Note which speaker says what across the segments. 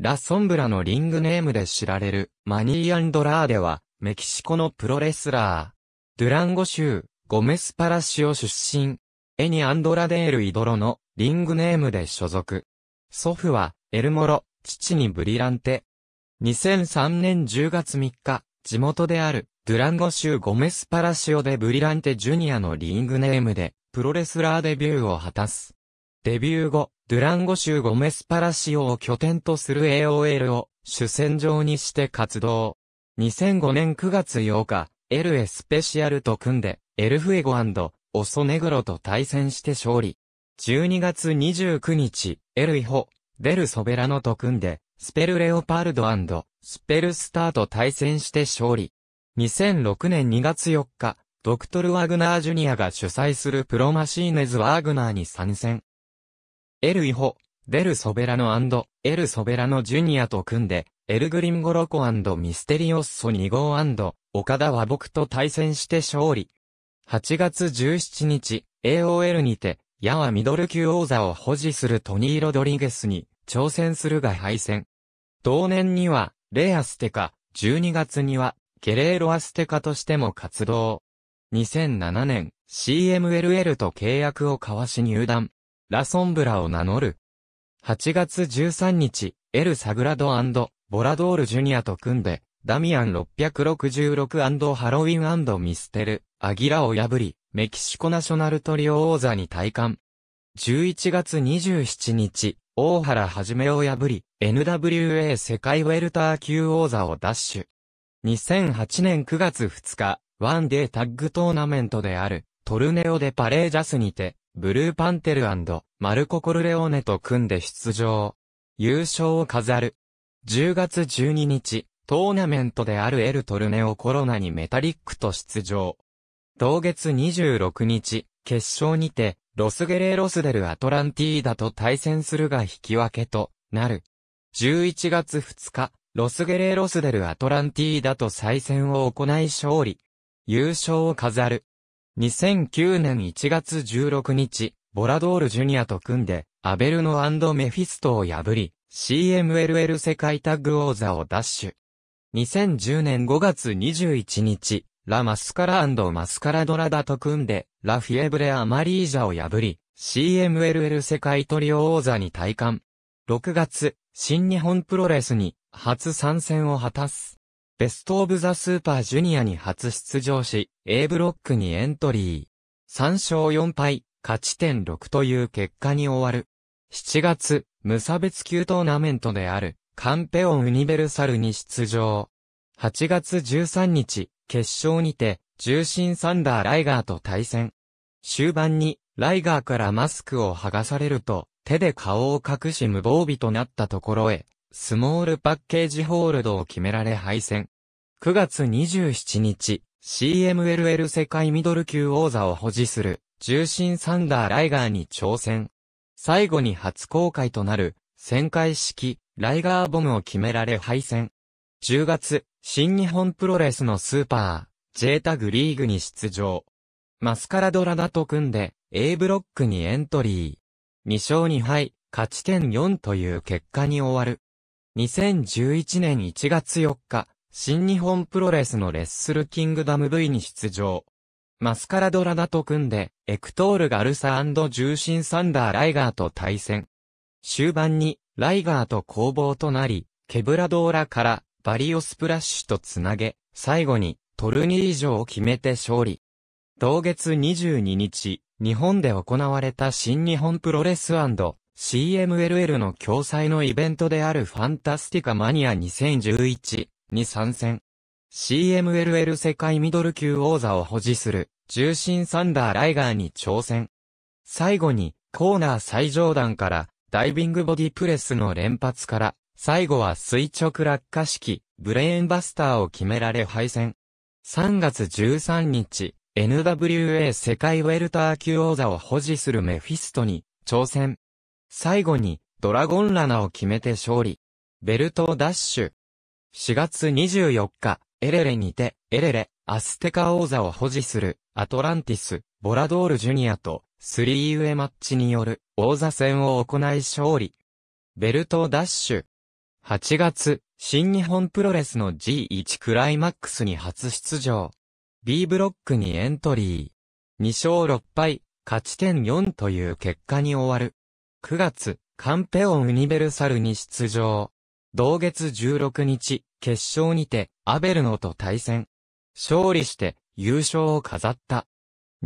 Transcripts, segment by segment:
Speaker 1: ラ・ソンブラのリングネームで知られるマニー・アンドラーデは、メキシコのプロレスラー。ドゥランゴ州、ゴメスパラシオ出身。エニ・アンドラデール・イドロのリングネームで所属。祖父は、エルモロ、父にブリランテ。2003年10月3日、地元である、ドゥランゴ州ゴメスパラシオでブリランテジュニアのリングネームで、プロレスラーデビューを果たす。デビュー後、ドゥランゴ州ゴメスパラシオを拠点とする AOL を主戦場にして活動。2005年9月8日、エルエスペシャルと組んで、エルフエゴオソネグロと対戦して勝利。12月29日、エルイホ、デルソベラノと組んで、スペルレオパルドスペルスターと対戦して勝利。2006年2月4日、ドクトル・ワグナー・ジュニアが主催するプロマシーネズ・ワーグナーに参戦。エル・イホ、デル・ソベラノエル・ソベラノジュニアと組んで、エル・グリンゴロコミステリオッソ2号岡田は僕と対戦して勝利。8月17日、AOL にて、矢はミドル級王座を保持するトニー・ロドリゲスに挑戦するが敗戦。同年には、レイ・アステカ、12月には、ゲレーロ・アステカとしても活動。2007年、CMLL と契約を交わし入団。ラソンブラを名乗る。8月13日、エル・サグラドボラドール・ジュニアと組んで、ダミアン666ハロウィンミステル、アギラを破り、メキシコナショナルトリオ王座に退官。11月27日、大原はじめを破り、NWA 世界ウェルター級王座を奪取。2008年9月2日、ワンデータッグトーナメントである、トルネオデ・パレージャスにて、ブルーパンテルマルコ・コルレオーネと組んで出場。優勝を飾る。10月12日、トーナメントであるエルトルネオコロナにメタリックと出場。同月26日、決勝にて、ロスゲレーロスデル・アトランティーダと対戦するが引き分けとなる。11月2日、ロスゲレーロスデル・アトランティーダと再戦を行い勝利。優勝を飾る。2009年1月16日、ボラドールジュニアと組んで、アベルノメフィストを破り、CMLL 世界タッグ王座を奪取。2010年5月21日、ラ・マスカラマスカラドラダと組んで、ラフィエブレ・アマリージャを破り、CMLL 世界トリオ王座に退官。6月、新日本プロレスに初参戦を果たす。ベストオブザスーパージュニアに初出場し、A ブロックにエントリー。3勝4敗、勝ち点6という結果に終わる。7月、無差別級トーナメントである、カンペオン・ウニベルサルに出場。8月13日、決勝にて、重心サンダー・ライガーと対戦。終盤に、ライガーからマスクを剥がされると、手で顔を隠し無防備となったところへ、スモールパッケージホールドを決められ敗戦。9月27日、CMLL 世界ミドル級王座を保持する、重心サンダー・ライガーに挑戦。最後に初公開となる、旋回式、ライガーボムを決められ敗戦。10月、新日本プロレスのスーパー、J タグリーグに出場。マスカラドラダと組んで、A ブロックにエントリー。2勝2敗、勝ち点4という結果に終わる。2011年1月4日、新日本プロレスのレッスルキングダム V に出場。マスカラドラダと組んで、エクトール・ガルサ重心サンダー・ライガーと対戦。終盤に、ライガーと攻防となり、ケブラドーラからバリオスプラッシュとつなげ、最後にトルニー以上を決めて勝利。同月22日、日本で行われた新日本プロレス CMLL の共催のイベントであるファンタスティカマニア2011に参戦。CMLL 世界ミドル級王座を保持する重心サンダーライガーに挑戦。最後にコーナー最上段からダイビングボディプレスの連発から最後は垂直落下式ブレーンバスターを決められ敗戦。3月13日 NWA 世界ウェルター級王座を保持するメフィストに挑戦。最後に、ドラゴンラナを決めて勝利。ベルトダッシュ。4月24日、エレレにて、エレレ、アステカ王座を保持する、アトランティス、ボラドールジュニアと、スリーウェマッチによる、王座戦を行い勝利。ベルトダッシュ。8月、新日本プロレスの G1 クライマックスに初出場。B ブロックにエントリー。2勝6敗、勝ち点4という結果に終わる。9月、カンペオン・ユニベルサルに出場。同月16日、決勝にて、アベルノと対戦。勝利して、優勝を飾った。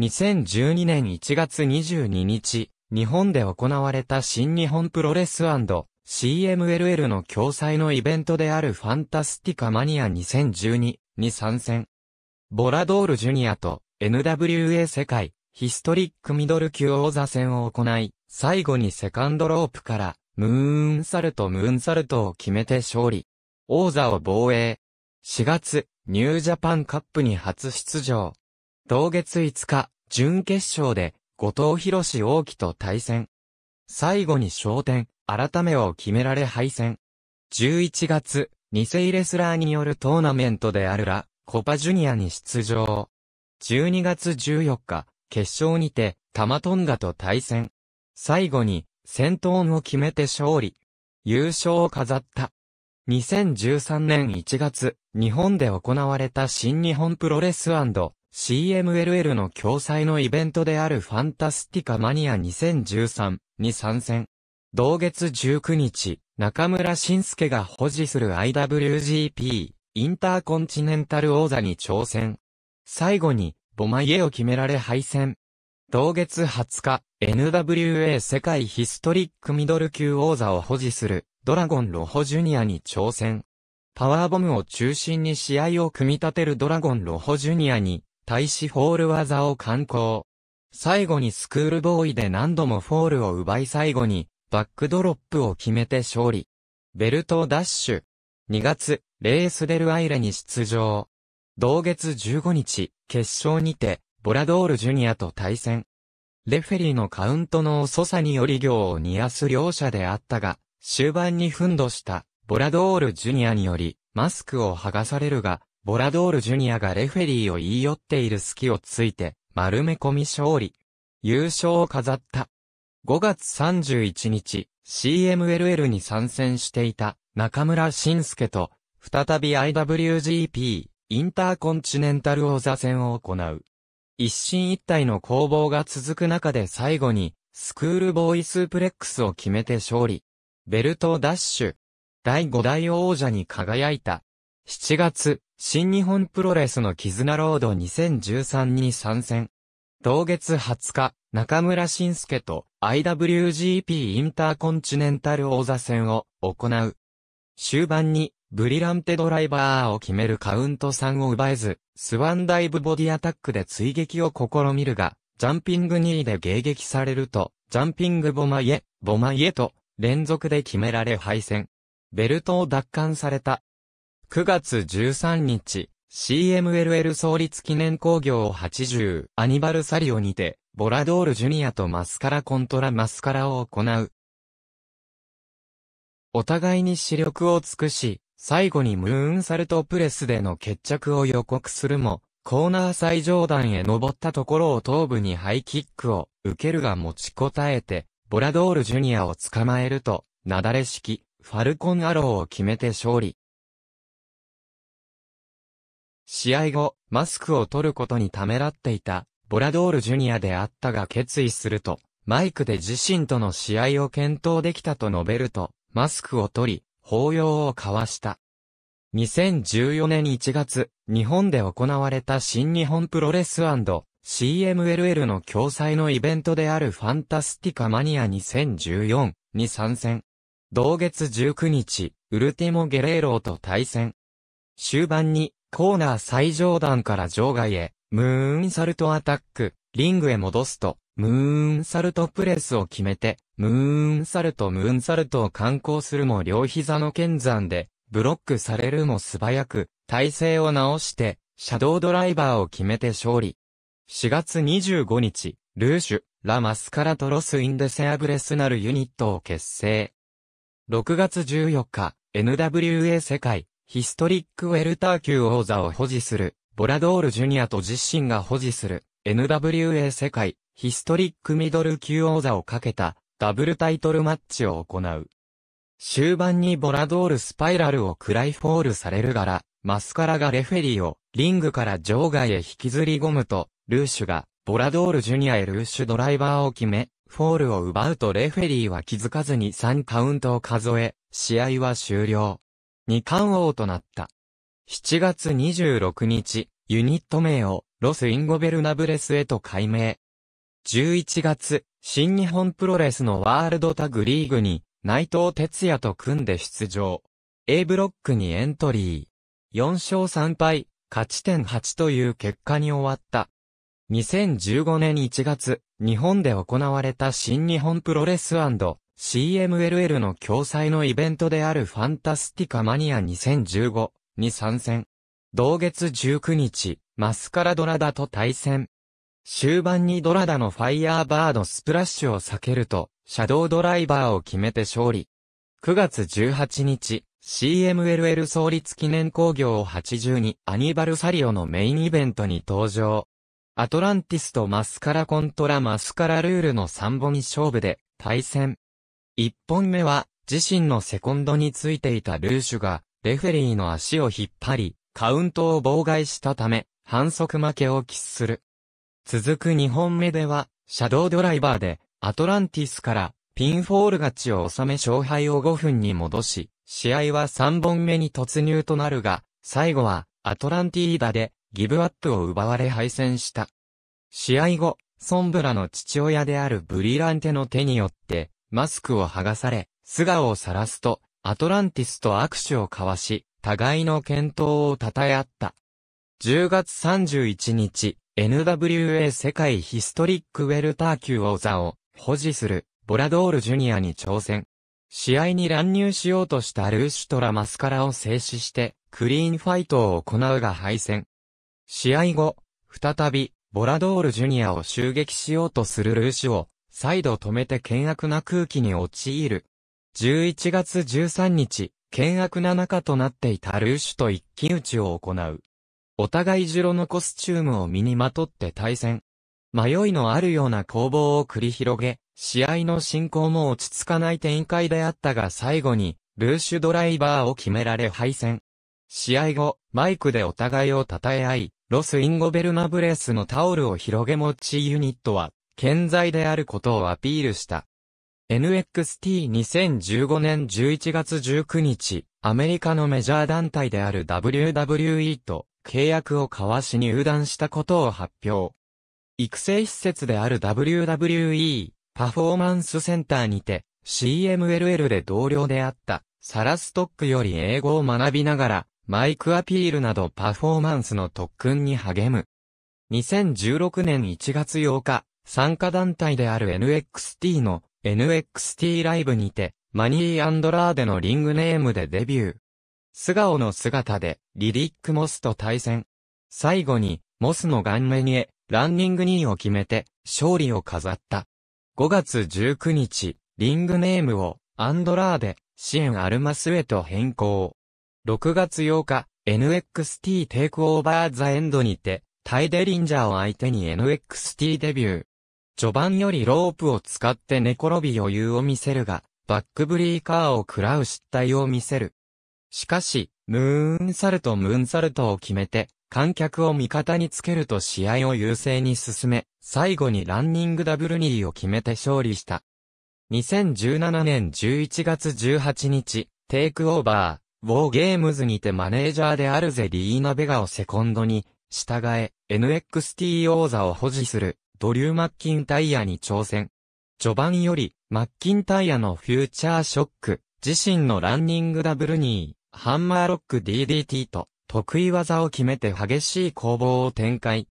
Speaker 1: 2012年1月22日、日本で行われた新日本プロレス &CMLL の共催のイベントであるファンタスティカマニア2012に参戦。ボラドールジュニアと NWA 世界ヒストリックミドル級王座戦を行い、最後にセカンドロープから、ムーンサルトムーンサルトを決めて勝利。王座を防衛。4月、ニュージャパンカップに初出場。同月5日、準決勝で、後藤博士王毅と対戦。最後に焦点、改めを決められ敗戦。11月、ニセイレスラーによるトーナメントであるら、コパジュニアに出場。12月14日、決勝にて、タマトンガと対戦。最後に先頭を決めて勝利。優勝を飾った。2013年1月、日本で行われた新日本プロレス &CMLL の共催のイベントであるファンタスティカマニア2013に参戦。同月19日、中村晋介が保持する IWGP インターコンチネンタル王座に挑戦。最後に、ボマイエを決められ敗戦。同月20日、NWA 世界ヒストリックミドル級王座を保持する、ドラゴンロホジュニアに挑戦。パワーボムを中心に試合を組み立てるドラゴンロホジュニアに、対しフォール技を敢行。最後にスクールボーイで何度もフォールを奪い最後に、バックドロップを決めて勝利。ベルトダッシュ。2月、レースデルアイレに出場。同月15日、決勝にて、ボラドールジュニアと対戦。レフェリーのカウントの遅さにより行を煮やす両者であったが、終盤に奮闘したボラドールジュニアにより、マスクを剥がされるが、ボラドールジュニアがレフェリーを言い寄っている隙をついて、丸め込み勝利。優勝を飾った。5月31日、CMLL に参戦していた中村晋介と、再び IWGP、インターコンチネンタル王座戦を行う。一進一退の攻防が続く中で最後に、スクールボーイスープレックスを決めて勝利。ベルトダッシュ。第5代王者に輝いた。7月、新日本プロレスの絆ロード2013に参戦。同月20日、中村晋介と IWGP インターコンチネンタル王座戦を行う。終盤にブリランテドライバーを決めるカウント3を奪えず、スワンダイブボディアタックで追撃を試みるが、ジャンピング2位で迎撃されると、ジャンピングボマイエ、ボマイエと、連続で決められ敗戦。ベルトを奪還された。9月13日、CMLL 創立記念工業80アニバルサリオにて、ボラドールジュニアとマスカラコントラマスカラを行う。お互いに視力を尽くし、最後にムーンサルトプレスでの決着を予告するも、コーナー最上段へ登ったところを頭部にハイキックを受けるが持ちこたえて、ボラドールジュニアを捕まえると、なだれ式、ファルコンアローを決めて勝利。試合後、マスクを取ることにためらっていた、ボラドールジュニアであったが決意すると、マイクで自身との試合を検討できたと述べると、マスクを取り、法要を交わした。2014年1月、日本で行われた新日本プロレス &CMLL の共催のイベントであるファンタスティカマニア2014に参戦。同月19日、ウルティモ・ゲレーローと対戦。終盤に、コーナー最上段から場外へ、ムーンサルトアタック、リングへ戻すと、ムーンサルトプレスを決めて、ムーンサルトムーンサルトを観光するも両膝の剣山で、ブロックされるも素早く、体勢を直して、シャドウドライバーを決めて勝利。4月25日、ルーシュ、ラ・マスカラトロス・インデセアブレスなるユニットを結成。6月14日、NWA 世界、ヒストリックウェルター級王座を保持する、ボラドールジュニアと自身が保持する、NWA 世界、ヒストリックミドル級王座をかけたダブルタイトルマッチを行う。終盤にボラドールスパイラルをクライフォールされるがら、マスカラがレフェリーをリングから場外へ引きずり込むと、ルーシュがボラドールジュニアへルーシュドライバーを決め、フォールを奪うとレフェリーは気づかずに3カウントを数え、試合は終了。2冠王となった。7月26日、ユニット名をロス・インゴベルナブレスへと改名。11月、新日本プロレスのワールドタグリーグに、内藤哲也と組んで出場。A ブロックにエントリー。4勝3敗、勝ち点8という結果に終わった。2015年1月、日本で行われた新日本プロレス &CMLL の共催のイベントであるファンタスティカマニア2015に参戦。同月19日、マスカラドラダと対戦。終盤にドラダのファイヤーバードスプラッシュを避けると、シャドウドライバーを決めて勝利。9月18日、CMLL 創立記念工業82アニバルサリオのメインイベントに登場。アトランティスとマスカラコントラマスカラルールの3本勝負で対戦。1本目は自身のセコンドについていたルーシュがレフェリーの足を引っ張りカウントを妨害したため反則負けを喫する。続く2本目では、シャドードライバーで、アトランティスから、ピンフォール勝ちを収め勝敗を5分に戻し、試合は3本目に突入となるが、最後は、アトランティーダで、ギブアップを奪われ敗戦した。試合後、ソンブラの父親であるブリランテの手によって、マスクを剥がされ、素顔を晒すと、アトランティスと握手を交わし、互いの健闘を称え合った。10月31日、NWA 世界ヒストリックウェルター級王座を保持するボラドールジュニアに挑戦。試合に乱入しようとしたルーシュトラマスカラを制止してクリーンファイトを行うが敗戦。試合後、再びボラドールジュニアを襲撃しようとするルーシュを再度止めて険悪な空気に陥る。11月13日、険悪な中となっていたルーシュと一騎打ちを行う。お互いジロのコスチュームを身にまとって対戦。迷いのあるような攻防を繰り広げ、試合の進行も落ち着かない展開であったが最後に、ルーシュドライバーを決められ敗戦。試合後、マイクでお互いを称え合い、ロス・インゴベルナブレスのタオルを広げ持ちユニットは、健在であることをアピールした。NXT2015 年11月19日、アメリカのメジャー団体である WWE と契約を交わし入団したことを発表。育成施設である WWE パフォーマンスセンターにて CMLL で同僚であったサラストックより英語を学びながらマイクアピールなどパフォーマンスの特訓に励む。2016年1月8日、参加団体である NXT の NXT ライブにてマニー・ラーデのリングネームでデビュー。素顔の姿で、リリック・モスと対戦。最後に、モスの顔面へ、ランニング2位を決めて、勝利を飾った。5月19日、リングネームを、アンドラーデ、シエン・アルマスへと変更。6月8日、NXT テイクオーバーザエンドにて、タイデリンジャーを相手に NXT デビュー。序盤よりロープを使って寝転び余裕を見せるが、バックブリーカーを食らう失態を見せる。しかし、ムーンサルトムーンサルトを決めて、観客を味方につけると試合を優勢に進め、最後にランニングダブルニーを決めて勝利した。2017年11月18日、テイクオーバー、ウォーゲームズにてマネージャーであるゼリーナ・ベガをセコンドに、従え、NXT 王座を保持する、ドリュー・マッキンタイヤに挑戦。序盤より、マッキンタイヤのフューチャーショック、自身のランニングダブルニー、ハンマーロック DDT と得意技を決めて激しい攻防を展開。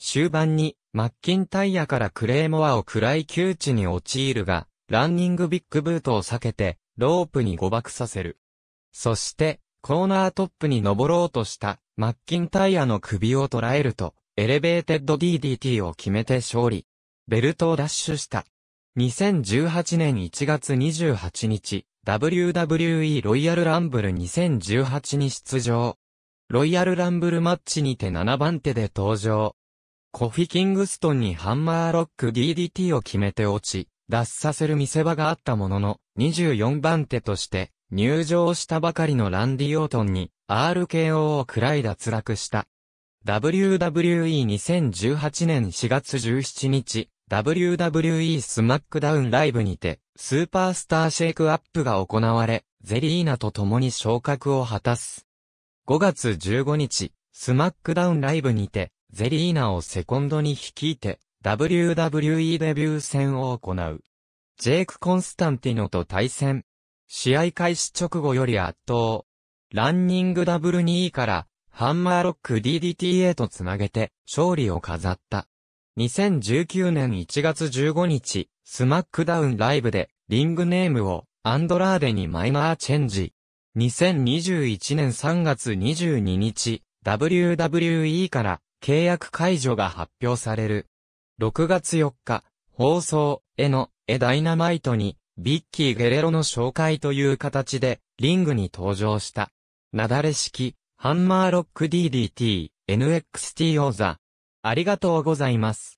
Speaker 1: 終盤にマッキンタイヤからクレーモアを暗い窮地に陥るが、ランニングビッグブートを避けてロープに誤爆させる。そしてコーナートップに登ろうとしたマッキンタイヤの首を捉えるとエレベーテッド DDT を決めて勝利。ベルトを奪取した。2018年1月28日、WWE ロイヤルランブル2018に出場。ロイヤルランブルマッチにて7番手で登場。コフィ・キングストンにハンマーロック DDT を決めて落ち、脱させる見せ場があったものの、24番手として入場したばかりのランディ・オートンに RKO を喰らい脱落した。WWE2018 年4月17日、WWE スマックダウンライブにて、スーパースターシェイクアップが行われ、ゼリーナと共に昇格を果たす。5月15日、スマックダウンライブにて、ゼリーナをセコンドに率いて、WWE デビュー戦を行う。ジェイク・コンスタンティノと対戦。試合開始直後より圧倒。ランニングダブル2位から、ハンマーロック DDTA とつなげて、勝利を飾った。2019年1月15日、スマックダウンライブで、リングネームを、アンドラーデにマイナーチェンジ。2021年3月22日、WWE から契約解除が発表される。6月4日、放送、への、エダイナマイトに、ビッキー・ゲレロの紹介という形で、リングに登場した。なだれ式、ハンマーロック DDT、NXT 王座、ありがとうございます。